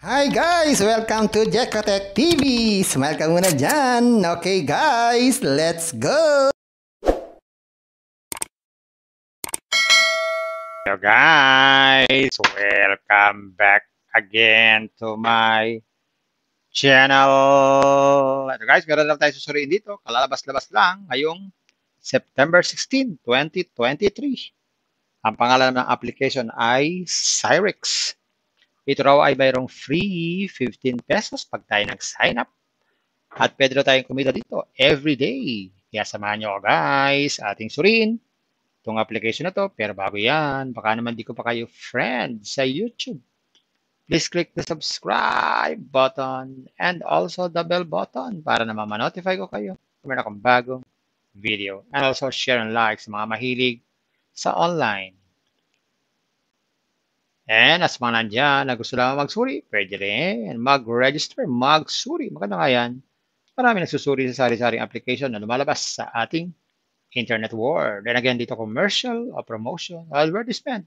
Hi guys! Welcome to Jekotech TV! Smile ka muna dyan! Okay guys, let's go! Hello guys! Welcome back again to my channel! Ito guys, meron lang tayo susuriin dito. Kalalabas-labas lang ngayong September 16, 2023. Ang pangalan ng application ay Cyrix. Ito raw ay mayroong free 15 pesos pag tayo nag-sign up. At pwede na tayong kumita dito every day. Kaya samahan nyo guys, ating surin. Itong application na to, pero bago yan, baka naman di ko pa kayo friend sa YouTube. Please click the subscribe button and also the bell button para na notify ko kayo kung meron akong bagong video. And also share and like sa mga mahilig sa online And as mga nandyan na gusto lang magsuri, pwede rin mag-register, magsuri. Maganda nga yan. Marami nagsusuri sa sari-saring application na lumalabas sa ating internet world. Then again, dito commercial o promotion o advertisement.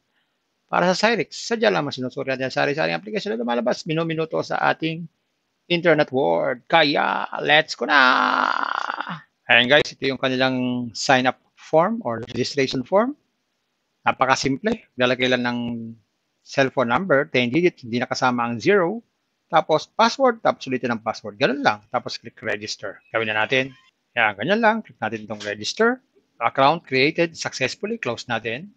Para sa Cyrix, sadya lamang sinusuri natin sa sari-saring application na lumalabas minuminuto sa ating internet world. Kaya, let's go na! Ayan guys, ito yung kanilang sign up form or registration form. Napakasimple. Lalagay lang ng cellphone number, 10 digits, hindi nakasama ang 0. Tapos password, tapos ulitin ang password. Ganun lang. Tapos click register. Gawin na natin. Yan, ganyan lang. Click natin itong register. Account created successfully. Close natin.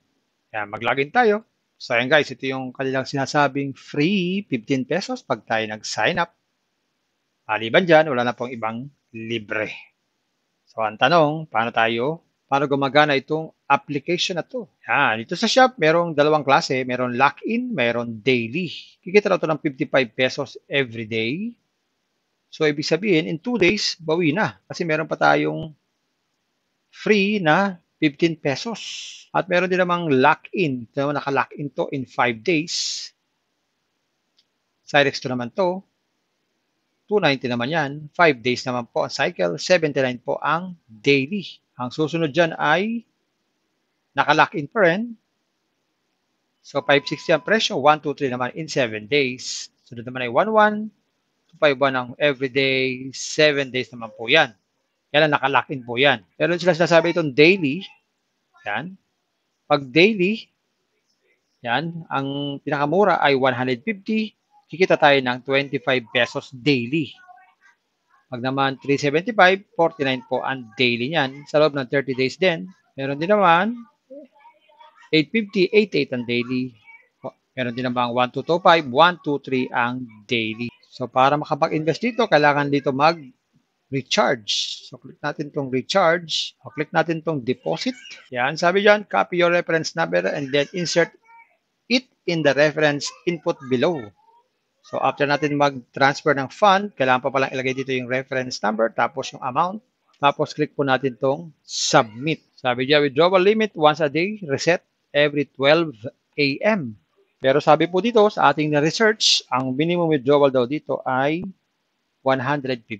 Yan, mag-login tayo. So ayan guys, ito yung kanilang sinasabing free 15 pesos pag tayo nag-sign up. Maliban dyan, wala na pong ibang libre. So ang tanong, paano tayo paano gumagana itong application na to. Yan. dito sa shop, merong dalawang klase. Merong lock-in, merong daily. Kikita na ito ng 55 pesos every day. So, ibig sabihin, in 2 days, bawi na. Kasi meron pa tayong free na 15 pesos. At meron din namang lock-in. Ito naman naka-lock-in to in 5 days. Cyrex to naman to. 290 naman yan. 5 days naman po ang cycle. 79 po ang daily. Ang susunod dyan ay naka lock in pa rin. So, 560 ang presyo. 1, 2, 3 naman in 7 days. Sunod naman ay 1, 1. 2, 5, ang everyday. 7 days naman po yan. Yan ang lock in po yan. Meron sila sinasabi itong daily. Yan. Pag daily, yan, ang pinakamura ay 150. Kikita tayo ng 25 pesos daily. Pag naman 375, 49 po ang daily niyan. Sa loob ng 30 days din, meron din naman 850, 88 ang daily. Meron din naman 1225, 123 ang daily. So para makapag-invest dito, kailangan dito mag recharge. So, click natin tong recharge. O, click natin tong deposit. Yan, sabi dyan, copy your reference number and then insert it in the reference input below. So after natin mag-transfer ng fund, kailangan pa palang ilagay dito yung reference number, tapos yung amount. Tapos click po natin tong submit. Sabi niya, withdrawal limit once a day, reset every 12 a.m. Pero sabi po dito sa ating research, ang minimum withdrawal daw dito ay 115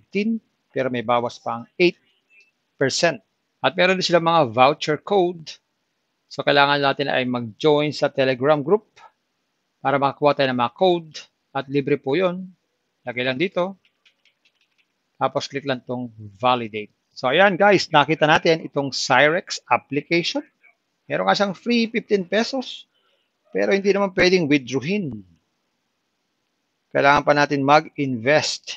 pero may bawas pa ang 8%. At meron din silang mga voucher code. So kailangan natin ay mag-join sa Telegram group para makakuha tayo ng mga code at libre po yun. Lagay lang dito. Tapos click lang tong validate. So ayan guys, nakita natin itong Cyrex application. Meron nga siyang free 15 pesos. Pero hindi naman pwedeng withdrawin. Kailangan pa natin mag-invest.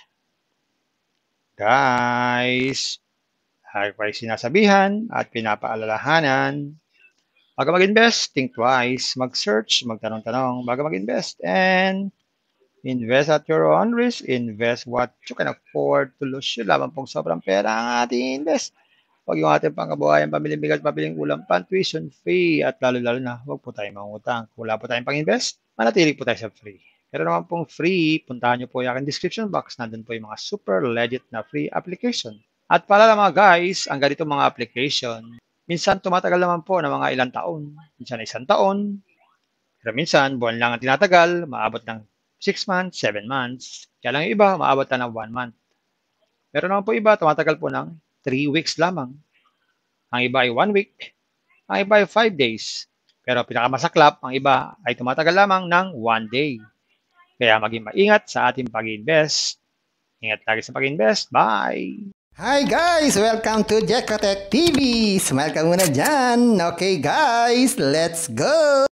Guys, ay sinasabihan at pinapaalalahanan. Baga mag-invest, think twice, mag-search, magtanong-tanong, Bago mag-invest, and Invest at your own risk. Invest what you can afford to lose. Yun lamang pong sobrang pera ang ating invest. Huwag yung ating pangabuhayan, pabiling bigas, pabiling ulam, pan, fee, at lalo-lalo na huwag po tayong mangutang. Kung wala po tayong pang-invest, manatili po tayo sa free. Pero naman pong free, puntahan nyo po yung aking description box. Nandun po yung mga super legit na free application. At para mga guys, ang ganito mga application, minsan tumatagal naman po ng mga ilang taon. Minsan isang taon, pero minsan buwan lang ang tinatagal, maabot ng 6 months, 7 months. Kaya lang yung iba, maabot na ng 1 month. Meron naman po iba, tumatagal po ng 3 weeks lamang. Ang iba ay 1 week. Ang iba ay 5 days. Pero pinakamasaklap, ang iba ay tumatagal lamang ng 1 day. Kaya maging maingat sa ating pag-invest. Ingat lagi sa pag-invest. Bye! Hi guys! Welcome to Jekotech TV! Smile ka muna dyan! Okay guys, let's go!